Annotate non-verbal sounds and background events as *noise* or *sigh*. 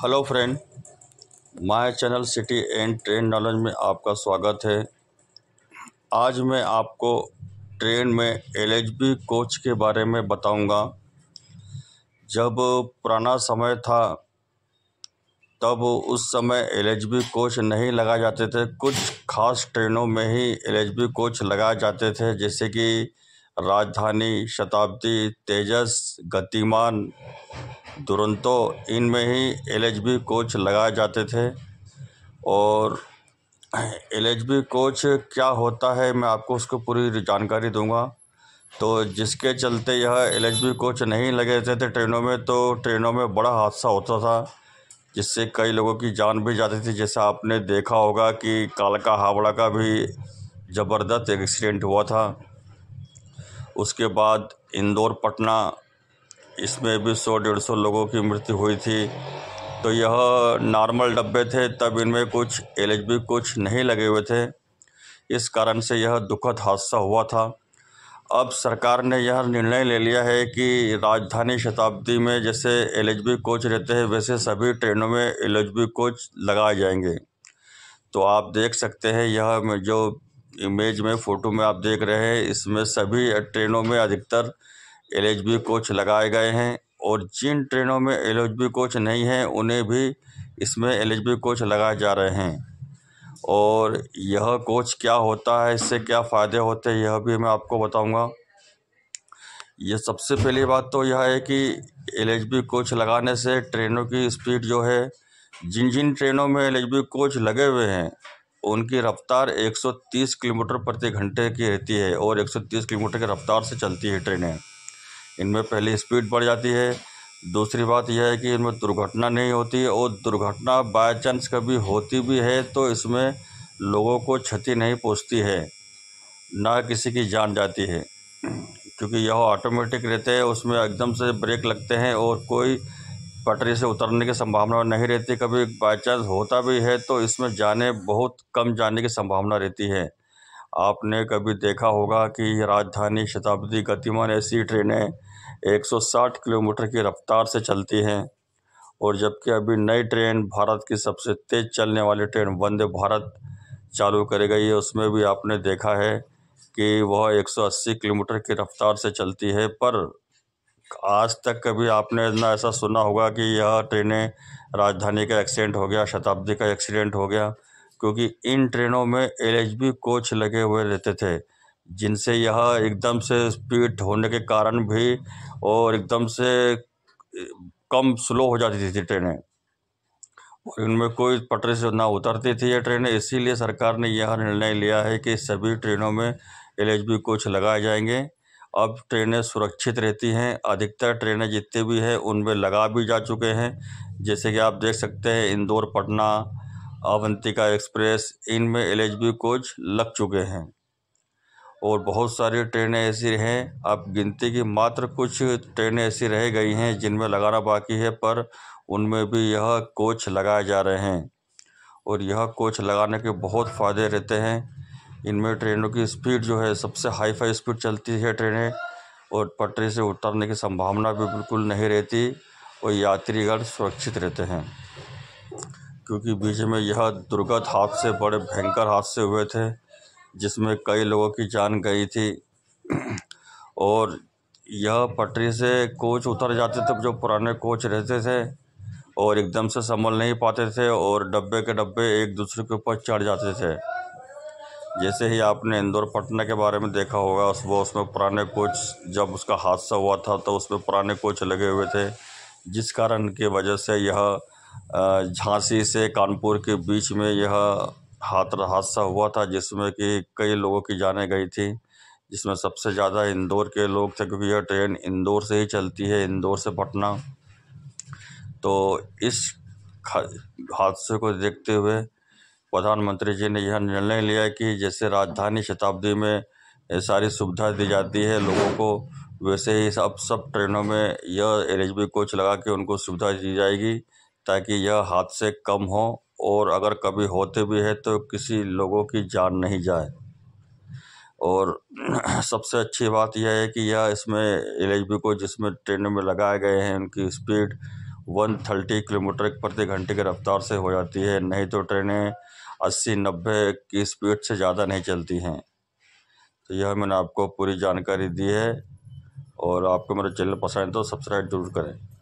hello friend my channel city and train knowledge में आपका स्वागत है आज मैं आपको ट्रेन में एल कोच के बारे में बताऊंगा जब पुराना समय था तब उस समय एल कोच नहीं लगाए जाते थे कुछ खास ट्रेनों में ही एल कोच लगाए जाते थे जैसे कि राजधानी शताब्दी तेजस गतिमान दुरंतो इनमें ही एल कोच लगाए जाते थे और एल कोच क्या होता है मैं आपको उसको पूरी जानकारी दूंगा तो जिसके चलते यह एल कोच नहीं लगे थे, थे ट्रेनों में तो ट्रेनों में बड़ा हादसा होता था जिससे कई लोगों की जान भी जाती थी जैसा आपने देखा होगा कि कालका हावड़ा का भी ज़बरदस्त एक्सीडेंट हुआ था उसके बाद इंदौर पटना इसमें भी सौ डेढ़ सौ लोगों की मृत्यु हुई थी तो यह नॉर्मल डब्बे थे तब इनमें कुछ एल कुछ नहीं लगे हुए थे इस कारण से यह दुखद हादसा हुआ था अब सरकार ने यह निर्णय ले लिया है कि राजधानी शताब्दी में जैसे एल कोच रहते हैं वैसे सभी ट्रेनों में एल कोच लगाए जाएंगे तो आप देख सकते हैं यह जो इमेज में फोटो में आप देख रहे हैं इसमें सभी ट्रेनों में अधिकतर एल कोच लगाए गए हैं और जिन ट्रेनों में एल कोच नहीं हैं उन्हें भी इसमें एल कोच लगाए जा रहे हैं और यह कोच क्या होता है इससे क्या फ़ायदे होते हैं यह भी मैं आपको बताऊंगा यह सबसे पहली बात तो यह है कि एल कोच लगाने से ट्रेनों की स्पीड जो है जिन जिन ट्रेनों में एल कोच लगे हुए हैं उनकी रफ़्तार 130 किलोमीटर प्रति घंटे की रहती है और 130 किलोमीटर की रफ़्तार से चलती है ट्रेनें इनमें पहली स्पीड बढ़ जाती है दूसरी बात यह है कि इनमें दुर्घटना नहीं होती और दुर्घटना बाय चांस कभी होती भी है तो इसमें लोगों को क्षति नहीं पहुँचती है ना किसी की जान जाती है क्योंकि यह ऑटोमेटिक रहते हैं उसमें एकदम से ब्रेक लगते हैं और कोई पटरी से उतरने की संभावना नहीं रहती कभी बाई चांस होता भी है तो इसमें जाने बहुत कम जाने की संभावना रहती है आपने कभी देखा होगा कि राजधानी शताब्दी गतिमान ऐसी ट्रेनें 160 किलोमीटर की रफ्तार से चलती हैं और जबकि अभी नई ट्रेन भारत की सबसे तेज़ चलने वाली ट्रेन वंदे भारत चालू करी गई है उसमें भी आपने देखा है कि वह 180 किलोमीटर की रफ्तार से चलती है पर आज तक कभी आपने इतना ऐसा सुना होगा कि यह ट्रेनें राजधानी का एक्सीडेंट हो गया शताब्दी का एक्सीडेंट हो गया क्योंकि इन ट्रेनों में एल कोच लगे हुए रहते थे जिनसे यह एकदम से स्पीड होने के कारण भी और एकदम से कम स्लो हो जाती थी, थी ट्रेनें और इनमें कोई पटरी से ना उतरती थी ये ट्रेनें इसीलिए सरकार ने यह निर्णय लिया है कि सभी ट्रेनों में एल कोच लगाए जाएंगे अब ट्रेनें सुरक्षित रहती हैं अधिकतर ट्रेनें जितनी भी हैं उनमें लगा भी जा चुके हैं जैसे कि आप देख सकते हैं इंदौर पटना अवंतिका एक्सप्रेस इनमें एल कोच लग चुके हैं और बहुत सारी ट्रेनें ऐसी हैं अब गिनती की मात्र कुछ ट्रेनें ऐसी रह गई हैं जिनमें लगाना बाकी है पर उनमें भी यह कोच लगाए जा रहे हैं और यह कोच लगाने के बहुत फ़ायदे रहते हैं इनमें ट्रेनों की स्पीड जो है सबसे हाई फाई स्पीड चलती है ट्रेनें और पटरी से उतरने की संभावना भी बिल्कुल नहीं रहती और यात्रीगण सुरक्षित रहते हैं क्योंकि बीच में यह दुर्गत हादसे बड़े भयंकर हादसे हुए थे जिसमें कई लोगों की जान गई थी और यह पटरी से कोच उतर जाते थे जो पुराने कोच रहते थे और एकदम से संभल नहीं पाते थे और डब्बे के डब्बे एक दूसरे के ऊपर चढ़ जाते थे जैसे ही आपने इंदौर पटना के बारे में देखा होगा उस वो उसमें पुराने कोच जब उसका हादसा हुआ था तो उसमें पुराने कोच लगे हुए थे जिस कारण की वजह से यह झांसी से कानपुर के बीच में यह हाथ हादसा हुआ था जिसमें कि कई लोगों की जाने गई थी जिसमें सबसे ज़्यादा इंदौर के लोग थे क्योंकि यह ट्रेन इंदौर से ही चलती है इंदौर से पटना तो इस हादसे को देखते हुए प्रधानमंत्री जी ने यह निर्णय लिया कि जैसे राजधानी शताब्दी में सारी सुविधा दी जाती है लोगों को वैसे ही अब सब ट्रेनों में यह एल कोच लगा के उनको सुविधा दी जाएगी ताकि यह हादसे कम हो और अगर कभी होते भी है तो किसी लोगों की जान नहीं जाए और *clears throat* सबसे अच्छी बात यह है कि यह इसमें एल को जिसमें ट्रेनों में लगाए गए हैं उनकी स्पीड वन थर्टी किलोमीटर प्रति घंटे की रफ्तार से हो जाती है नहीं तो ट्रेनें अस्सी नब्बे की स्पीड से ज़्यादा नहीं चलती हैं तो यह मैंने आपको पूरी जानकारी दी है और आपको मेरा चैनल पसंद है तो सब्सक्राइब जरूर करें